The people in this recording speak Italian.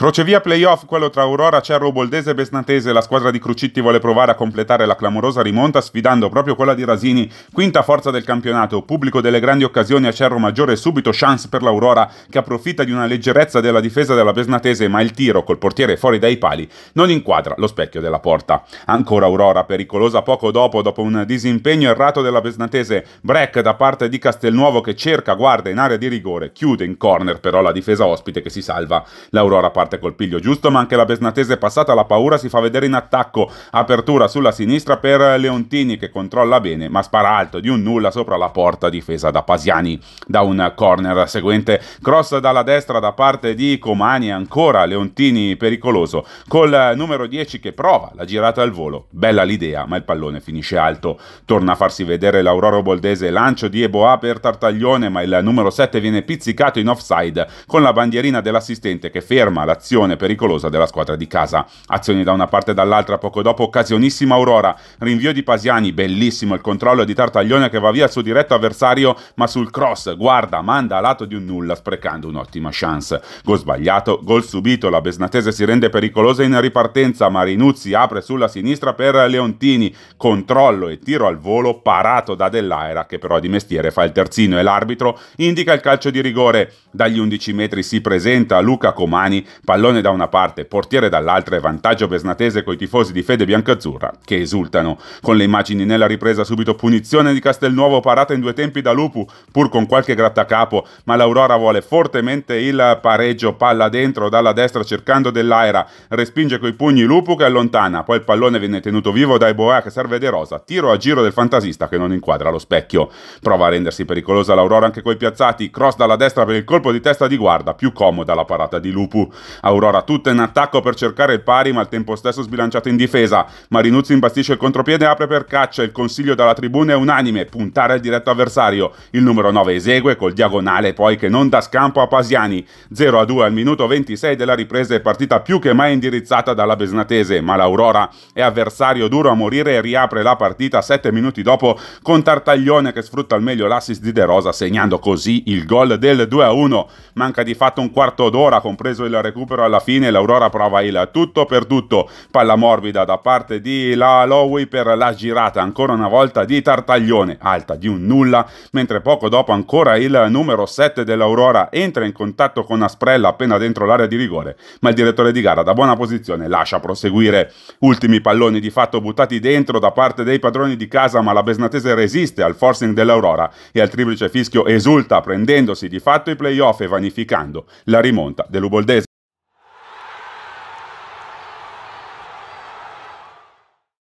Crocevia playoff quello tra Aurora, Cerro Boldese e Besnatese, la squadra di Crucitti vuole provare a completare la clamorosa rimonta sfidando proprio quella di Rasini, quinta forza del campionato, pubblico delle grandi occasioni a Cerro Maggiore subito chance per l'Aurora che approfitta di una leggerezza della difesa della Besnatese ma il tiro col portiere fuori dai pali non inquadra lo specchio della porta. Ancora Aurora pericolosa poco dopo, dopo un disimpegno errato della Besnatese, break da parte di Castelnuovo che cerca, guarda in area di rigore, chiude in corner però la difesa ospite che si salva, l'Aurora parte parte col piglio giusto, ma anche la Besnatese passata la paura si fa vedere in attacco. Apertura sulla sinistra per Leontini che controlla bene, ma spara alto di un nulla sopra la porta difesa da Pasiani. Da un corner seguente, cross dalla destra da parte di Comani, ancora Leontini pericoloso, col numero 10 che prova la girata al volo. Bella l'idea, ma il pallone finisce alto. Torna a farsi vedere l'Aurora Boldese, lancio di Eboa per Tartaglione, ma il numero 7 viene pizzicato in offside con la bandierina dell'assistente che ferma la penetrazione pericolosa della squadra di casa. Azioni da una parte e dall'altra, poco dopo occasionissima Aurora, rinvio di Pasiani, bellissimo il controllo di Tartaglione che va via al suo diretto avversario, ma sul cross guarda, manda a lato di un nulla sprecando un'ottima chance. Gol sbagliato, gol subito, la Besnatese si rende pericolosa in ripartenza, Marinuzzi apre sulla sinistra per Leontini, controllo e tiro al volo parato da Dell'Aera che però di mestiere fa il terzino e l'arbitro indica il calcio di rigore. Dagli 11 metri si presenta Luca Comani Pallone da una parte, portiere dall'altra e vantaggio besnatese coi tifosi di fede biancazzurra, che esultano. Con le immagini nella ripresa subito punizione di Castelnuovo parata in due tempi da Lupu, pur con qualche grattacapo, ma l'Aurora vuole fortemente il pareggio, palla dentro dalla destra cercando dell'aera, respinge coi pugni Lupu che allontana, poi il pallone viene tenuto vivo dai Boa che serve De Rosa, tiro a giro del fantasista che non inquadra lo specchio. Prova a rendersi pericolosa l'Aurora anche coi piazzati, cross dalla destra per il colpo di testa di guarda, più comoda la parata di Lupu. Aurora tutta in attacco per cercare il pari, ma al tempo stesso sbilanciata in difesa. Marinuzzi imbastisce il contropiede e apre per caccia. Il consiglio dalla tribuna è unanime: puntare al diretto avversario. Il numero 9 esegue col diagonale, poi che non dà scampo a Pasiani. 0 a 2 al minuto 26 della ripresa è partita più che mai indirizzata dalla Besnatese, ma l'Aurora è avversario duro a morire e riapre la partita 7 minuti dopo con Tartaglione che sfrutta al meglio l'assist di De Rosa, segnando così il gol del 2 a 1. Manca di fatto un quarto d'ora, compreso il recupero recupero alla fine, l'Aurora prova il tutto per tutto, palla morbida da parte di la Lowey per la girata ancora una volta di Tartaglione, alta di un nulla, mentre poco dopo ancora il numero 7 dell'Aurora entra in contatto con Asprella appena dentro l'area di rigore, ma il direttore di gara da buona posizione lascia proseguire. Ultimi palloni di fatto buttati dentro da parte dei padroni di casa, ma la Besnatese resiste al forcing dell'Aurora e al triplice fischio esulta prendendosi di fatto i playoff e vanificando la rimonta dell'Uboldese.